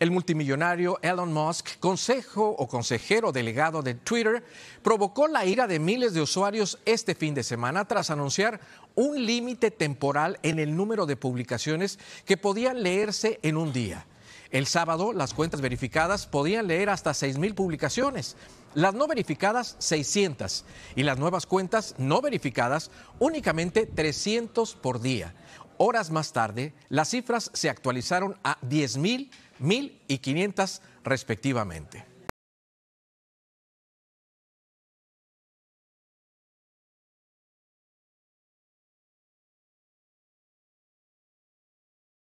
El multimillonario Elon Musk, consejo o consejero delegado de Twitter, provocó la ira de miles de usuarios este fin de semana tras anunciar un límite temporal en el número de publicaciones que podían leerse en un día. El sábado, las cuentas verificadas podían leer hasta 6.000 publicaciones, las no verificadas 600 y las nuevas cuentas no verificadas únicamente 300 por día. Horas más tarde, las cifras se actualizaron a 10.000 mil y quinientas respectivamente.